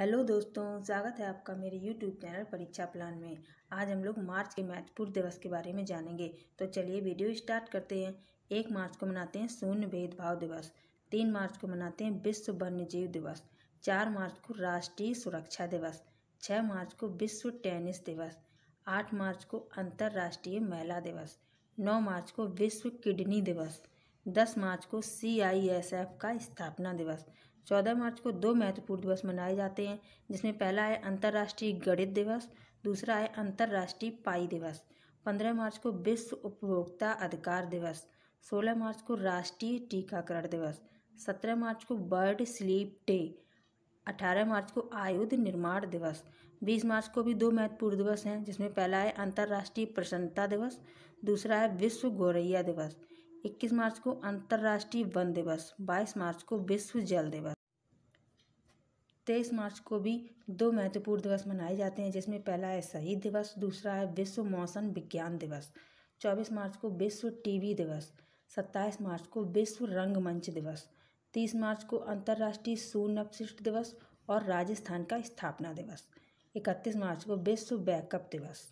hello दोस्तों स्वागत है आपका मेरे यूट्यूब चैनल परीक्षा प्लान में आज हम लोग मार्च के महत्वपूर्ण दिवस के बारे में जानेंगे तो चलिए वीडियो स्टार्ट करते हैं एक मार्च को मनाते हैं शून्य भेदभाव दिवस तीन मार्च को मनाते हैं विश्व वन्य जीव दिवस चार मार्च को राष्ट्रीय सुरक्षा दिवस छः मार्च को विश्व टेनिस दिवस आठ मार्च को अंतर्राष्ट्रीय महिला दिवस नौ मार्च को विश्व किडनी दिवस दस मार्च को सी का स्थापना दिवस चौदह मार्च को दो महत्वपूर्ण दिवस मनाए जाते हैं जिसमें पहला है अंतर्राष्ट्रीय गणित दिवस दूसरा है अंतर्राष्ट्रीय पाई दिवस पंद्रह मार्च को विश्व उपभोक्ता अधिकार दिवस सोलह मार्च को राष्ट्रीय टीकाकरण दिवस सत्रह मार्च को बर्ड स्लीप डे अठारह मार्च को आयुध निर्माण दिवस बीस मार्च को भी दो महत्वपूर्ण दिवस हैं जिसमें पहला है अंतर्राष्ट्रीय प्रसन्नता दिवस दूसरा है विश्व गौरैया दिवस 21 मार्च को अंतर्राष्ट्रीय वन दिवस 22 मार्च को विश्व जल दिवस तेईस मार्च को भी दो महत्वपूर्ण दिवस मनाए जाते हैं जिसमें पहला है शहीद दिवस दूसरा है विश्व मौसम विज्ञान दिवस चौबीस मार्च को विश्व टीवी दिवस सत्ताईस मार्च को विश्व रंगमंच दिवस तीस मार्च को अंतर्राष्ट्रीय सूर्यनपशिष्ट दिवस और राजस्थान का स्थापना दिवस इकतीस मार्च को विश्व बैकअप दिवस